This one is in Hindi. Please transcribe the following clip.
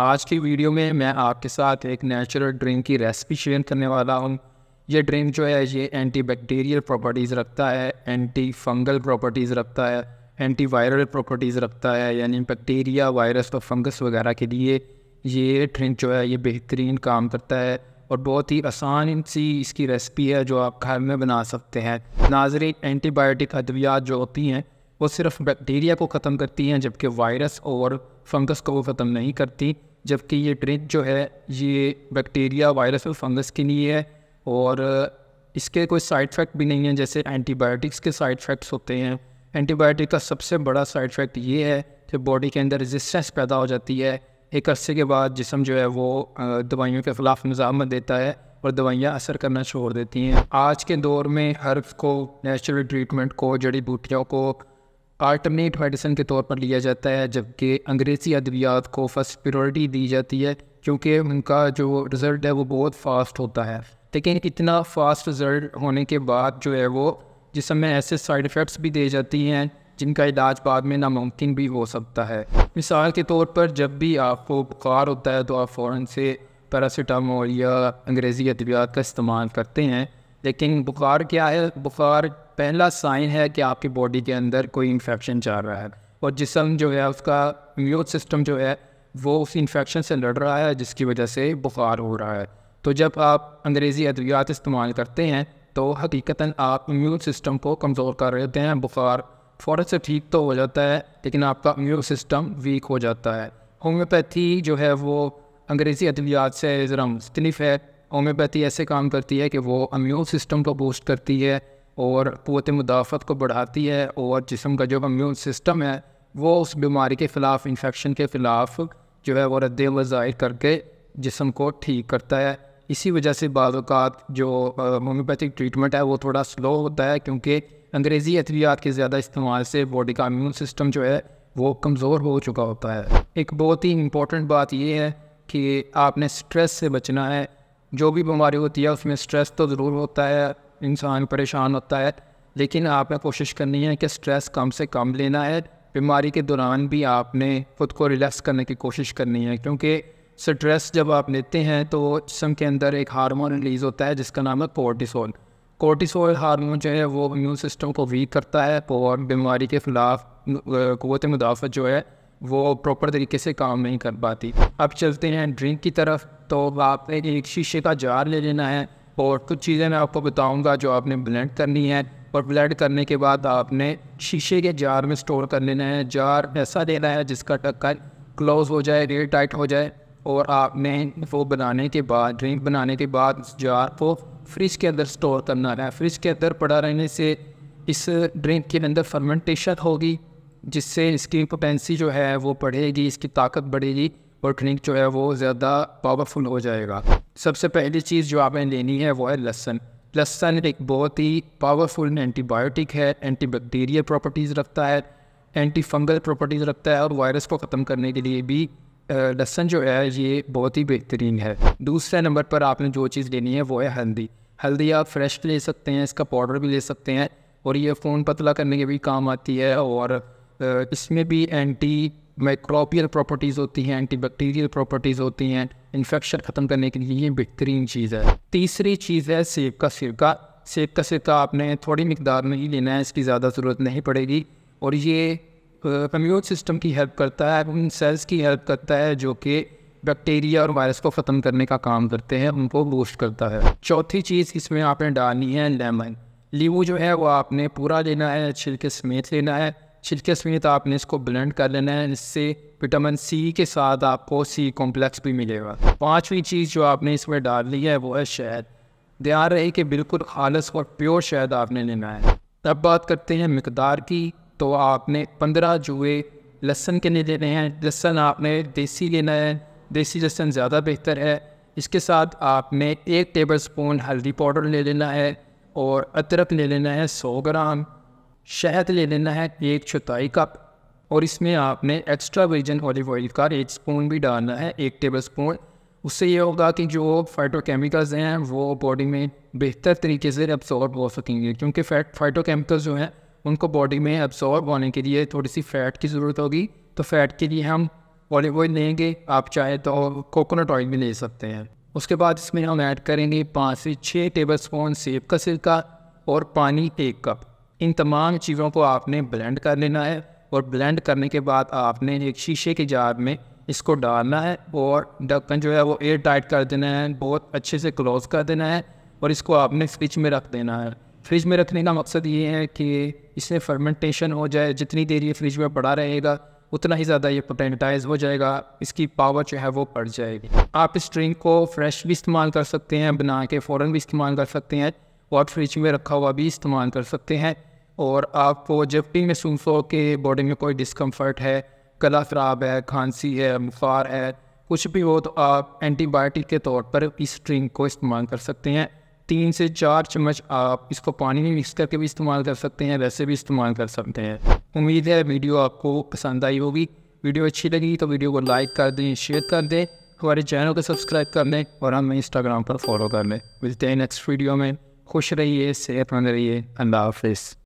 आज की वीडियो में मैं आपके साथ एक नेचुरल ड्रिंक की रेसिपी शेयर करने वाला हूँ ये ड्रिंक जो है ये एंटी बैक्टीरियल प्रॉपर्टीज़ रखता है एंटी फंगल प्रॉपर्टीज़ रखता है एंटी वायरल प्रॉपर्टीज़ रखता है यानी बैक्टीरिया वायरस और फंगस वगैरह के लिए ये ड्रिंक जो है ये बेहतरीन काम करता है और बहुत ही आसान सी इसकी रेसिपी है जो आप घर में बना सकते हैं नाजरी एंटीबायोटिक अद्वियात जो होती हैं वो सिर्फ बैक्टीरिया को ख़त्म करती हैं जबकि वायरस और फंगस को वो ख़त्म नहीं करती जबकि ये ड्रिंक जो है ये बैक्टीरिया वायरस और फंगस के लिए है और इसके कोई साइड इफ़ेक्ट भी नहीं है जैसे एंटीबायोटिक्स के साइड इफ़ेक्ट्स होते हैं एंटीबायोटिक का सबसे बड़ा साइड इफ़ेक्ट ये है कि बॉडी के अंदर रेजिस्टेंस पैदा हो जाती है एक अरसे के बाद जिसम जो है वो दवाइयों के ख़िलाफ़ मजामत देता है और दवाइयाँ असर करना छोड़ देती हैं आज के दौर में हर्ब्स को नेचुरल ट्रीटमेंट को जड़ी बूटियों को आल्टरनेट मेडिसिन के तौर पर लिया जाता है जबकि अंग्रेज़ी अद्वियात को फर्स्ट प्रायोरिटी दी जाती है क्योंकि उनका जो रिज़ल्ट है वो बहुत फास्ट होता है लेकिन इतना फास्ट रिज़ल्ट होने के बाद जो है वो जिसमें ऐसे साइड इफ़ेक्ट्स भी दे जाती हैं जिनका इलाज बाद में नामुमकिन भी हो सकता है मिसाल के तौर पर जब भी आपको बुखार होता है तो आप फ़ौर से पैरासीटामोल या अंग्रेज़ी अद्वियात का इस्तेमाल करते हैं लेकिन बुखार क्या है बुखार पहला साइन है कि आपकी बॉडी के अंदर कोई इन्फेक्शन जा रहा है और जिसम जो है उसका इम्यून सिस्टम जो है वो उस इन्फेक्शन से लड़ रहा है जिसकी वजह से बुखार हो रहा है तो जब आप अंग्रेज़ी अद्वियात इस्तेमाल करते हैं तो हकीकता आप इम्यून सिस्टम को कमज़ोर कर देते हैं बुखार फ़ौर से ठीक तो हो जाता है लेकिन आपका इम्यून सिस्टम वीक हो जाता है होम्योपैथी जो है वो अंग्रेज़ी अद्वियात से ज़रा मुख्तलिफ है होम्योपैथी ऐसे काम करती है कि वो इम्यून सिस्टम को बूस्ट करती है और क़ुत मुदाफ़त को बढ़ाती है और जिसम का जो इम्यून सिस्टम है वो उस बीमारी के ख़िलाफ़ इन्फेक्शन के ख़िलाफ़ जो है वो रद्द ज़ाहिर करके जिसम को ठीक करता है इसी वजह से बाज़ात जो होम्योपैथिक ट्रीटमेंट है वो थोड़ा स्लो होता है क्योंकि अंग्रेज़ी अद्वियात के ज़्यादा इस्तेमाल से बॉडी का इम्यून सिस्टम जो है वो कमज़ोर हो चुका होता है एक बहुत ही इम्पोर्टेंट बात यह है कि आपने स्ट्रेस से बचना है जो भी बीमारी होती है उसमें स्ट्रेस तो ज़रूर होता है इंसान परेशान होता है लेकिन आपने कोशिश करनी है कि स्ट्रेस कम से कम लेना है बीमारी के दौरान भी आपने ख़ुद को रिलैक्स करने की कोशिश करनी है क्योंकि स्ट्रेस जब आप लेते हैं तो जिसम के अंदर एक हार्मोन रिलीज़ होता है जिसका नाम है कोर्टिसोल कोर्टिसोल हार्मोन जो है वो इम्यून सिस्टम को वीक करता है और बीमारी के ख़िलाफ़ क़वत मुदाफ़त जो है वो प्रॉपर तरीके से काम नहीं कर पाती अब चलते हैं ड्रिंक की तरफ तो आपने एक शीशे का जार ले लेना है और कुछ चीज़ें मैं आपको बताऊंगा जो आपने ब्लेंड करनी है और ब्लेंड करने के बाद आपने शीशे के जार में स्टोर कर लेना है जार ऐसा देना है जिसका टक्कर क्लोज हो जाए रेल टाइट हो जाए और आपने वो बनाने के बाद ड्रिंक बनाने के बाद उस जार को फ्रिज के अंदर स्टोर करना है फ्रिज के अंदर पड़ा रहने से इस ड्रिंक के अंदर फर्मेंटेशन होगी जिससे इसकी पोटेंसी जो है वो बढ़ेगी इसकी ताकत बढ़ेगी और ड्रिंक जो है वो ज़्यादा पावरफुल हो जाएगा सबसे पहली चीज़ जो आपने लेनी है वो है लहसन लहसन एक बहुत ही पावरफुल एंटीबायोटिक है एंटी बैक्टीरिया प्रॉपर्टीज़ रखता है एंटी फंगल प्रॉपर्टीज़ रखता है और वायरस को ख़त्म करने के लिए भी लहसन जो है ये बहुत ही बेहतरीन है दूसरे नंबर पर आपने जो चीज़ लेनी है वो है हल्दी हल्दी आप फ्रेश ले सकते हैं इसका पाउडर भी ले सकते हैं और ये फ़ोन पतला करने के भी काम आती है और इसमें भी एंटी माइक्रोपियल प्रॉपर्टीज़ होती हैं एंटीबैक्टीरियल प्रॉपर्टीज़ होती हैं इन्फेक्शन ख़त्म करने के लिए ये बेहतरीन चीज़ है तीसरी चीज़ है सेब का सिरका सेब का सिरका आपने थोड़ी मकदार में ही लेना है इसकी ज़्यादा ज़रूरत नहीं पड़ेगी और ये इम्यून सिस्टम की हेल्प करता है उन सेल्स की हेल्प करता है जो कि बैक्टीरिया और वायरस को ख़त्म करने का काम करते हैं उनको बूस्ट करता है चौथी चीज़ इसमें आपने डालनी है लेमन लीबू जो है वो आपने पूरा लेना है छिलके समेत लेना है छिलके समेत तो आपने इसको ब्लेंड कर लेना है इससे विटामिन सी के साथ आपको सी कॉम्प्लेक्स भी मिलेगा पाँचवीं चीज़ जो आपने इसमें डाल ली है वो है शहद ध्यान रहे कि बिल्कुल खालस और प्योर शहद आपने लेना है अब बात करते हैं मकदार की तो आपने पंद्रह जुए लहसन के लिए लेने हैं लहसन आपने देसी लेना है देसी लहसन ज़्यादा बेहतर है इसके साथ आपने एक टेबल स्पून हल्दी पाउडर ले लेना है और अदरक ले लेना है सौ ग्राम शहद ले लेना है एक चौथाई कप और इसमें आपने एक्स्ट्रा वर्जन ऑलिव ऑयल का एक स्पून भी डालना है एक टेबल स्पून उससे ये होगा कि जो फाइटोकेमिकल्स हैं वो बॉडी में बेहतर तरीके से अब्सॉर्ब हो सकेंगे क्योंकि फैट फाइटोकेमिकल्स जो हैं उनको बॉडी में अब्सॉर्ब होने के लिए थोड़ी सी फ़ैट की ज़रूरत होगी तो फ़ैट के लिए हम ऑलिव ऑयल लेंगे आप चाहे तो कोकोनट ऑयल भी ले सकते हैं उसके बाद इसमें हम ऐड करेंगे पाँच से छः टेबल स्पून सेब का सिरका और पानी एक कप इन तमाम चीज़ों को आपने ब्लेंड कर लेना है और ब्लेंड करने के बाद आपने एक शीशे के जार में इसको डालना है और ढक्कन जो है वो एयर टाइट कर देना है बहुत अच्छे से क्लोज कर देना है और इसको आपने फ्रिज में रख देना है फ्रिज में रखने का मकसद ये है कि इससे फर्मेंटेशन हो जाए जितनी देर ये फ्रिज में पड़ा रहेगा उतना ही ज़्यादा ये पोटेंटाइज हो जाएगा इसकी पावर जो है वो बढ़ जाएगी आप इस ड्रिंक को फ्रेश भी इस्तेमाल कर सकते हैं बना के फ़ौर भी इस्तेमाल कर सकते हैं और फ्रिज में रखा हुआ भी इस्तेमाल कर सकते हैं और आपको जब भी महसूस हो कि बॉडी में कोई डिस्कम्फर्ट है गला ख़राब है खांसी है बुखार है कुछ भी हो तो आप एंटीबायोटिक के तौर पर इस ड्रिंक को इस्तेमाल कर सकते हैं तीन से चार चम्मच आप इसको पानी में मिक्स करके भी इस्तेमाल कर सकते हैं वैसे भी इस्तेमाल कर सकते हैं उम्मीद है वीडियो आपको पसंद आई होगी वीडियो अच्छी लगी तो वीडियो को लाइक कर दें शेयर कर दें हमारे चैनल को सब्सक्राइब कर लें और हमें इंस्टाग्राम पर फॉलो कर लें मिलते हैं नेक्स्ट वीडियो में खुश रहिए सेहतमंद रहिए अल्लाह हाफिज़